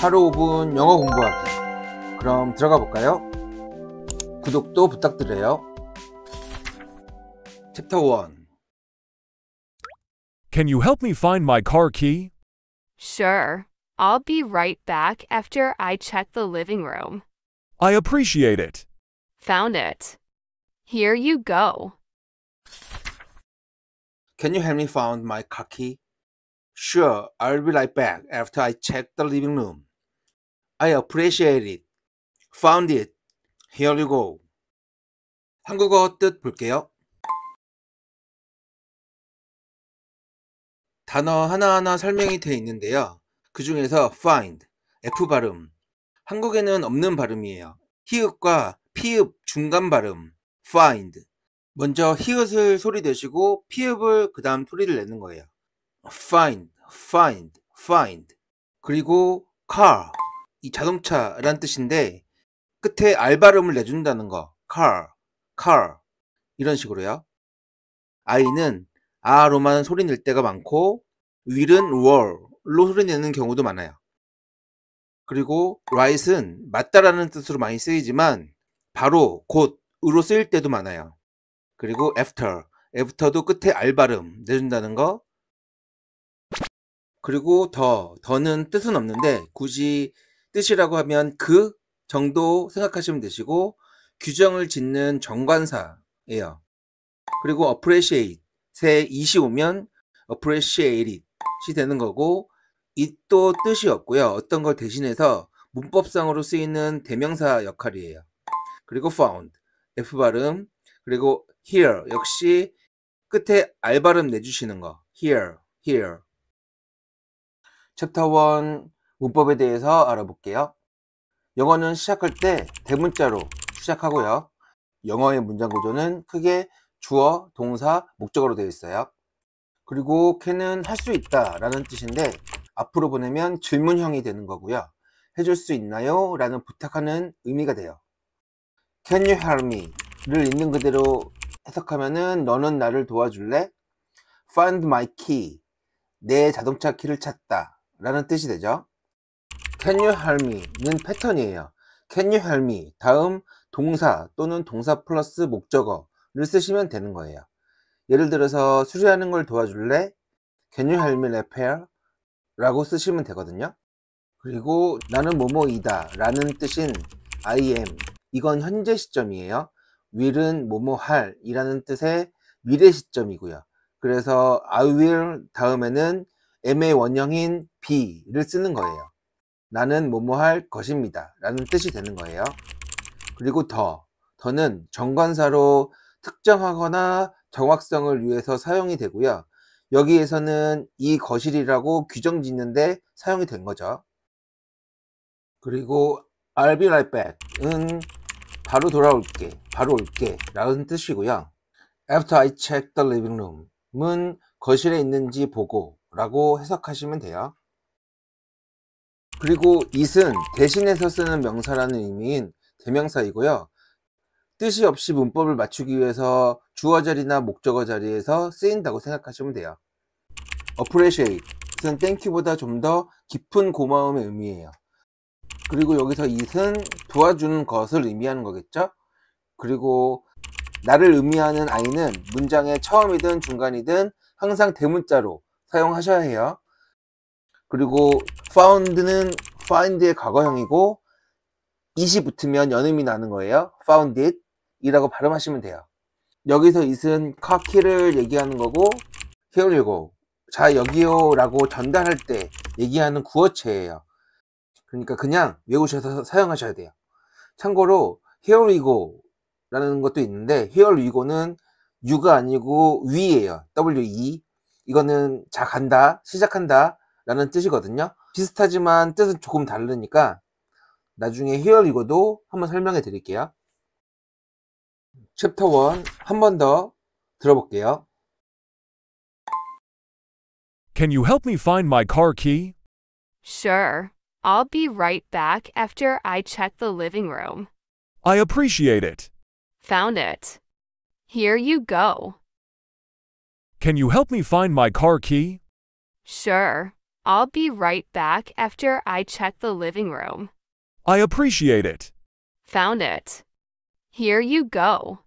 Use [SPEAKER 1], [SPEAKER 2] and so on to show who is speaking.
[SPEAKER 1] 하루 5분 영어 공부하기. 그럼 들어가 볼까요? 구독도 부탁드려요. 챕터 1 Can you help me find my car key?
[SPEAKER 2] Sure. I'll be right back after I check the living room.
[SPEAKER 1] I appreciate it.
[SPEAKER 2] Found it. Here you go.
[SPEAKER 1] Can you help me find my car key? Sure, I'll be right back after I check the living room. I appreciate it. Found it. Here you go. 한국어 뜻 볼게요. 단어 하나하나 설명이 되어 있는데요. 그 중에서 find, F 발음. 한국에는 없는 발음이에요. 히읗과 피읍 중간 발음, find. 먼저 히읗을 소리 내시고 피읍을 그 다음 소리를 내는 거예요. find, find, find. 그리고 car. 이 자동차란 뜻인데 끝에 알 발음을 내준다는 거. car, car 이런 식으로요. I는 아로만 소리 낼 때가 많고 will은 wall로 소리 내는 경우도 많아요. 그리고 right은 맞다라는 뜻으로 많이 쓰이지만 바로 곧으로 쓰일 때도 많아요. 그리고 after, after도 끝에 알 발음 내준다는 거. 그리고 더, 더는 뜻은 없는데 굳이 뜻이라고 하면 그 정도 생각하시면 되시고 규정을 짓는 정관사예요. 그리고 appreciate 세이 오면 appreciate it이 되는 거고 it도 뜻이 없고요. 어떤 걸 대신해서 문법상으로 쓰이는 대명사 역할이에요. 그리고 found f 발음 그리고 here 역시 끝에 알 발음 내주시는 거 here here 챕터 1 문법에 대해서 알아볼게요. 영어는 시작할 때 대문자로 시작하고요. 영어의 문장 구조는 크게 주어, 동사, 목적으로 되어 있어요. 그리고 캔은 할 수 있다 라는 뜻인데 앞으로 보내면 질문형이 되는 거고요. 해줄 수 있나요? 라는 부탁하는 의미가 돼요. Can you help me? 를 있는 그대로 해석하면은 너는 나를 도와줄래? Find my key. 내 자동차 키를 찾다. 라는 뜻이 되죠. Can you help me?는 패턴이에요. Can you help me? 다음 동사 또는 동사 플러스 목적어를 쓰시면 되는 거예요. 예를 들어서 수리하는 걸 도와줄래? Can you help me repair? 라고 쓰시면 되거든요. 그리고 나는 뭐뭐이다 라는 뜻인 I am 이건 현재 시점이에요. will은 뭐뭐 할 이라는 뜻의 미래 시점이고요. 그래서 I will 다음에는 m 의 원형인 be를 쓰는 거예요. 나는 뭐뭐 할 것입니다. 라는 뜻이 되는 거예요. 그리고 더. 더는 정관사로 특정하거나 정확성을 위해서 사용이 되고요. 여기에서는 이 거실이라고 규정 짓는데 사용이 된 거죠. 그리고 I'll be right back은 바로 돌아올게, 바로 올게 라는 뜻이고요. After I check the living room은 거실에 있는지 보고 라고 해석하시면 돼요. 그리고 it은 대신해서 쓰는 명사라는 의미인 대명사이고요. 뜻이 없이 문법을 맞추기 위해서 주어 자리나 목적어 자리에서 쓰인다고 생각하시면 돼요. appreciate는 thank보다 좀 더 깊은 고마움의 의미예요. 그리고 여기서 it은 도와주는 것을 의미하는 거겠죠? 그리고 나를 의미하는 i는 문장의 처음이든 중간이든 항상 대문자로 사용하셔야 해요. 그리고 found는 find의 과거형이고 이시 붙으면 연음이 나는 거예요. found it 이라고 발음하시면 돼요. 여기서 it은 카키를 얘기하는 거고 here you go. 자 여기요 라고 전달할 때 얘기하는 구어체예요. 그러니까 그냥 외우셔서 사용하셔야 돼요. 참고로 here we go 라는 것도 있는데 here we go는 유가 아니고 위예요. we 이거는 자 간다, 시작한다 라는 뜻이거든요. 비슷하지만 뜻은 조금 다르니까 나중에 히어 읽어도 한번 설명해 드릴게요. 챕터 1 한 번 더 들어볼게요. Can you help me find my car key?
[SPEAKER 2] Sure. I'll be right back after I check the living room.
[SPEAKER 1] I appreciate it.
[SPEAKER 2] Found it. Here you go.
[SPEAKER 1] Can you help me find my car key?
[SPEAKER 2] Sure. I'll be right back after I check the living room. I appreciate it. Found it. Here you go.